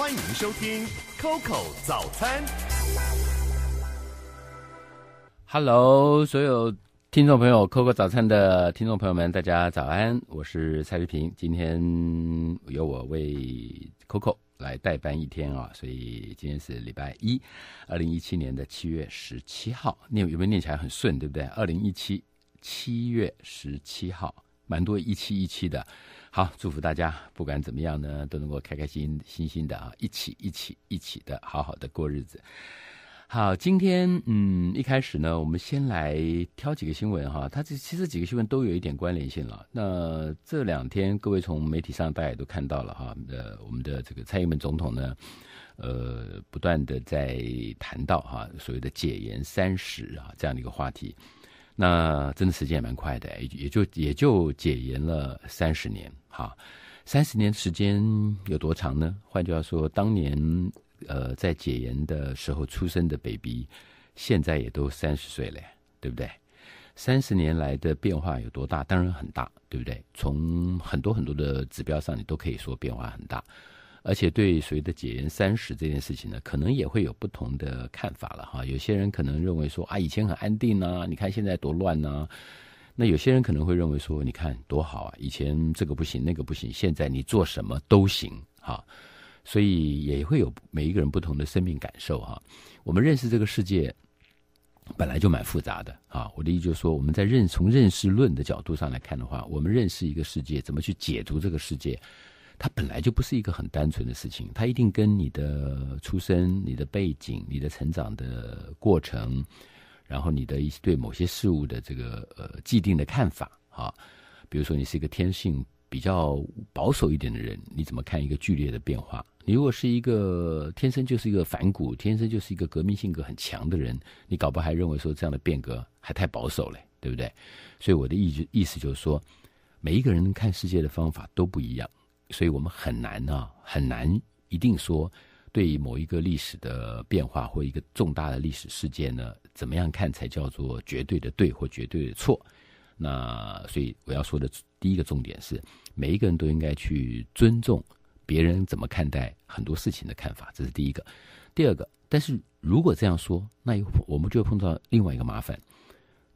欢迎收听 Coco 早餐。Hello，所有听众朋友，Coco 早餐的听众朋友们，大家早安，我是蔡志平。今天由我为 Coco 来代班一天啊，所以今天是礼拜一，二零一七年的七月十七号，念有没有念起来很顺，对不对？二零一七七月十七号。蛮多一期一期的，好，祝福大家，不管怎么样呢，都能够开开心心心的啊，一起一起一起的，好好的过日子。好，今天嗯，一开始呢，我们先来挑几个新闻哈，它这其实几个新闻都有一点关联性了。那这两天，各位从媒体上大家都看到了哈，呃，我们的这个蔡英文总统呢，呃，不断的在谈到哈所谓的“解严三十”啊这样的一个话题。那真的时间也蛮快的，也也就也就解严了三十年，哈，三十年时间有多长呢？换句话说，当年呃在解严的时候出生的 baby，现在也都三十岁了，对不对？三十年来的变化有多大？当然很大，对不对？从很多很多的指标上，你都可以说变化很大。而且对所谓的“解严三十”这件事情呢，可能也会有不同的看法了哈。有些人可能认为说啊，以前很安定呢，你看现在多乱呢。那有些人可能会认为说，你看多好啊，以前这个不行那个不行，现在你做什么都行哈。所以也会有每一个人不同的生命感受哈。我们认识这个世界本来就蛮复杂的啊。我的意思就是说，我们在认从认识论的角度上来看的话，我们认识一个世界，怎么去解读这个世界？它本来就不是一个很单纯的事情，它一定跟你的出身、你的背景、你的成长的过程，然后你的一些对某些事物的这个呃既定的看法啊，比如说你是一个天性比较保守一点的人，你怎么看一个剧烈的变化？你如果是一个天生就是一个反骨，天生就是一个革命性格很强的人，你搞不还认为说这样的变革还太保守嘞，对不对？所以我的意意意思就是说，每一个人看世界的方法都不一样。所以，我们很难啊，很难一定说对某一个历史的变化或一个重大的历史事件呢，怎么样看才叫做绝对的对或绝对的错？那所以我要说的第一个重点是，每一个人都应该去尊重别人怎么看待很多事情的看法，这是第一个。第二个，但是如果这样说，那又我们就会碰到另外一个麻烦：，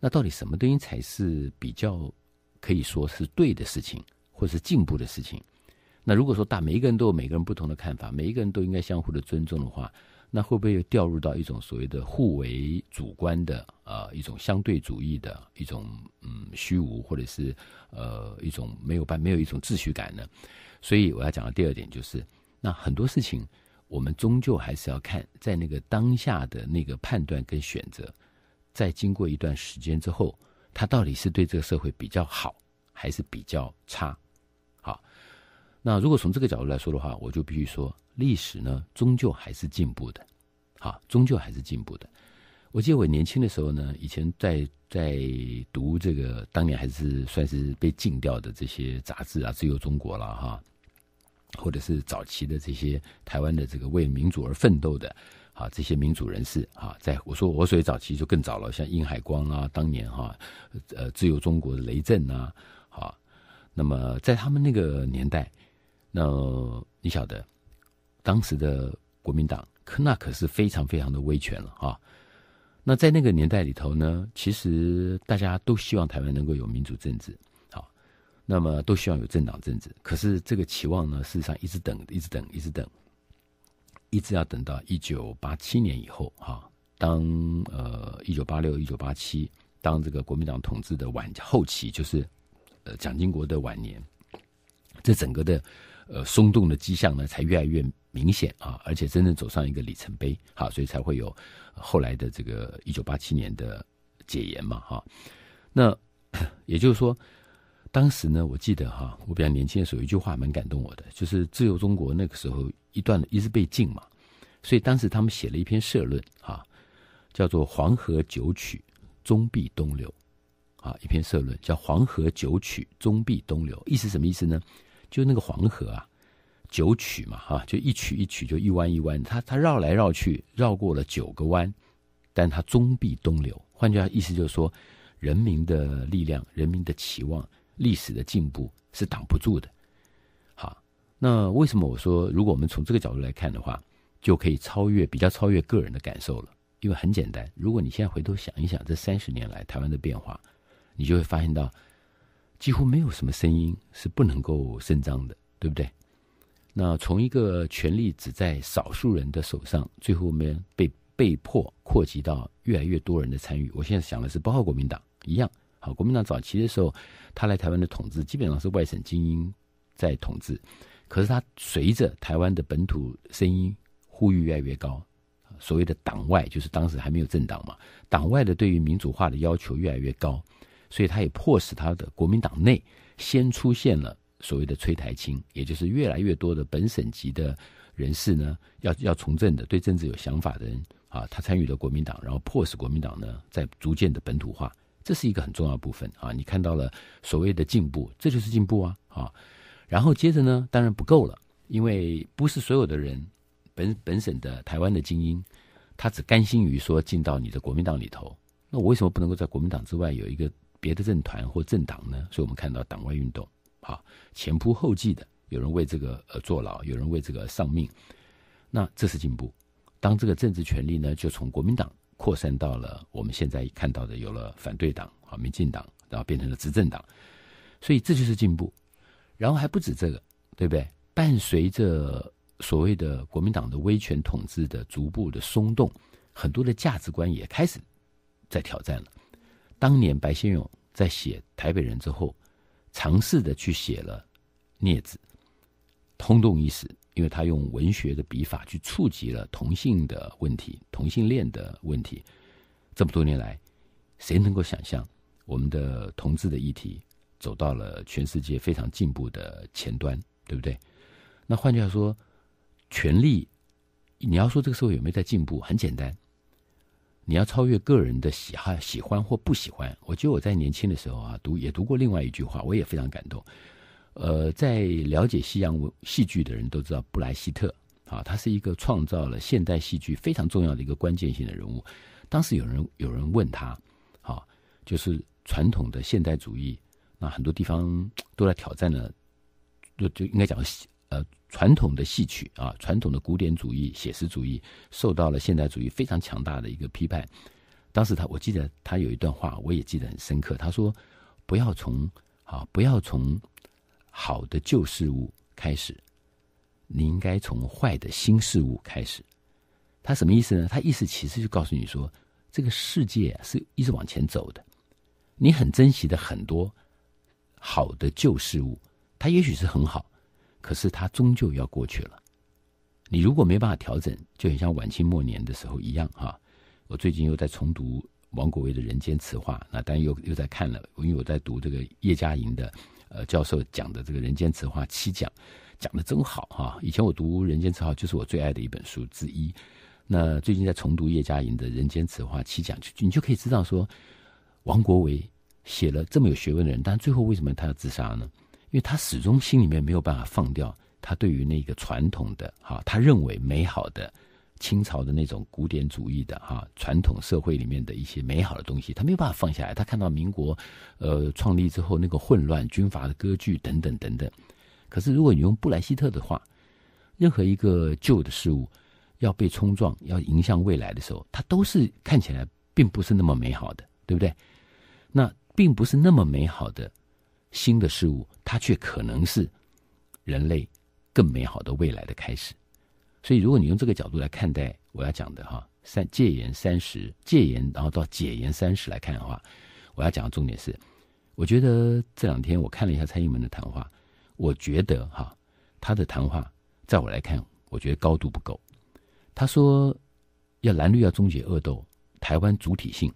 那到底什么东西才是比较可以说是对的事情，或是进步的事情？那如果说大，每一个人都有每个人不同的看法，每一个人都应该相互的尊重的话，那会不会又掉入到一种所谓的互为主观的啊一种相对主义的一种嗯虚无，或者是呃一种没有办没有一种秩序感呢？所以我要讲的第二点就是，那很多事情我们终究还是要看在那个当下的那个判断跟选择，在经过一段时间之后，它到底是对这个社会比较好还是比较差，好。那如果从这个角度来说的话，我就必须说，历史呢，终究还是进步的，啊终究还是进步的。我记得我年轻的时候呢，以前在在读这个，当年还是算是被禁掉的这些杂志啊，《自由中国》了哈，或者是早期的这些台湾的这个为民主而奋斗的，啊这些民主人士啊，在我说我所以早期就更早了，像殷海光啊，当年哈，呃，《自由中国》的雷震呐，好，那么在他们那个年代。那你晓得，当时的国民党可那可是非常非常的威权了啊！那在那个年代里头呢，其实大家都希望台湾能够有民主政治啊，那么都希望有政党政治。可是这个期望呢，事实上一直等，一直等，一直等，一直要等到一九八七年以后啊。当呃一九八六一九八七，当这个国民党统治的晚后期，就是呃蒋经国的晚年，这整个的。呃，松动的迹象呢，才越来越明显啊，而且真正走上一个里程碑，好，所以才会有后来的这个一九八七年的解严嘛，哈。那 也就是说，当时呢，我记得哈，我比较年轻的时候，有一句话蛮感动我的，就是《自由中国》那个时候一段一直被禁嘛，所以当时他们写了一篇社论啊，叫做《黄河九曲终必东流》，啊，一篇社论叫《黄河九曲终必东流》，意思什么意思呢？就那个黄河啊，九曲嘛哈，就一曲一曲就一弯一弯，它它绕来绕去，绕过了九个弯，但它终必东流。换句话意思就是说，人民的力量、人民的期望、历史的进步是挡不住的。好，那为什么我说如果我们从这个角度来看的话，就可以超越比较超越个人的感受了？因为很简单，如果你现在回头想一想这三十年来台湾的变化，你就会发现到。几乎没有什么声音是不能够伸张的，对不对？那从一个权力只在少数人的手上，最后面被被迫扩及到越来越多人的参与。我现在想的是，包括国民党一样。好，国民党早期的时候，他来台湾的统治基本上是外省精英在统治，可是他随着台湾的本土声音呼吁越来越高，所谓的党外就是当时还没有政党嘛，党外的对于民主化的要求越来越高。所以他也迫使他的国民党内先出现了所谓的“崔台青”，也就是越来越多的本省级的人士呢，要要从政的，对政治有想法的人啊，他参与了国民党，然后迫使国民党呢在逐渐的本土化，这是一个很重要部分啊。你看到了所谓的进步，这就是进步啊啊！然后接着呢，当然不够了，因为不是所有的人本本省的台湾的精英，他只甘心于说进到你的国民党里头，那我为什么不能够在国民党之外有一个？别的政团或政党呢？所以我们看到党外运动，啊，前仆后继的，有人为这个呃坐牢，有人为这个丧命，那这是进步。当这个政治权力呢，就从国民党扩散到了我们现在看到的，有了反对党啊，民进党，然后变成了执政党，所以这就是进步。然后还不止这个，对不对？伴随着所谓的国民党的威权统治的逐步的松动，很多的价值观也开始在挑战了。当年白先勇在写《台北人》之后，尝试的去写了《孽子》，轰动一时，因为他用文学的笔法去触及了同性的问题、同性恋的问题。这么多年来，谁能够想象我们的同志的议题走到了全世界非常进步的前端，对不对？那换句话说，权力，你要说这个社会有没有在进步？很简单。你要超越个人的喜好、喜欢或不喜欢。我觉得我在年轻的时候啊，读也读过另外一句话，我也非常感动。呃，在了解西洋文戏剧的人都知道布莱希特啊，他是一个创造了现代戏剧非常重要的一个关键性的人物。当时有人有人问他，好，就是传统的现代主义，那很多地方都在挑战了，就就应该讲。呃，传统的戏曲啊，传统的古典主义、写实主义，受到了现代主义非常强大的一个批判。当时他，我记得他有一段话，我也记得很深刻。他说：“不要从啊，不要从好的旧事物开始，你应该从坏的新事物开始。”他什么意思呢？他意思其实就告诉你说，这个世界是一直往前走的。你很珍惜的很多好的旧事物，它也许是很好。可是它终究要过去了，你如果没办法调整，就很像晚清末年的时候一样哈。我最近又在重读王国维的《人间词话》，那当然又又在看了，因为我在读这个叶嘉莹的，呃，教授讲的这个《人间词话》七讲，讲的真好哈。以前我读《人间词话》就是我最爱的一本书之一，那最近在重读叶嘉莹的《人间词话》七讲，就你就可以知道说，王国维写了这么有学问的人，但最后为什么他要自杀呢？因为他始终心里面没有办法放掉他对于那个传统的哈，他认为美好的清朝的那种古典主义的哈传统社会里面的一些美好的东西，他没有办法放下来。他看到民国，呃，创立之后那个混乱、军阀的割据等等等等。可是如果你用布莱希特的话，任何一个旧的事物要被冲撞、要迎向未来的时候，它都是看起来并不是那么美好的，对不对？那并不是那么美好的。新的事物，它却可能是人类更美好的未来的开始。所以，如果你用这个角度来看待我要讲的哈，三戒严三十戒严，然后到解严三十来看的话，我要讲的重点是，我觉得这两天我看了一下蔡英文的谈话，我觉得哈，他的谈话在我来看，我觉得高度不够。他说要蓝绿要终结恶斗，台湾主体性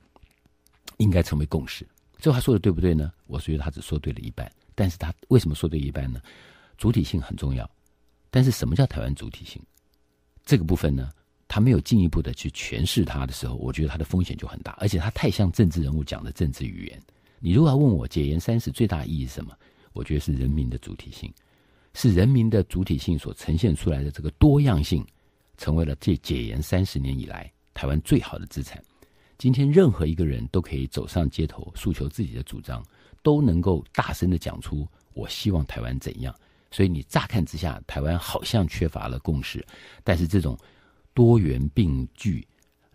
应该成为共识。这话说的对不对呢？我觉得他只说对了一半，但是他为什么说对一半呢？主体性很重要，但是什么叫台湾主体性？这个部分呢，他没有进一步的去诠释他的时候，我觉得他的风险就很大，而且他太像政治人物讲的政治语言。你如果要问我解严三十最大意义是什么？我觉得是人民的主体性，是人民的主体性所呈现出来的这个多样性，成为了这解严三十年以来台湾最好的资产。今天任何一个人都可以走上街头诉求自己的主张，都能够大声的讲出我希望台湾怎样。所以你乍看之下，台湾好像缺乏了共识，但是这种多元并聚，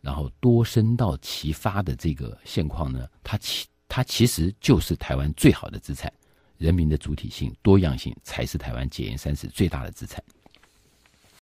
然后多声道齐发的这个现况呢，它其它其实就是台湾最好的资产，人民的主体性、多样性才是台湾解严三十最大的资产。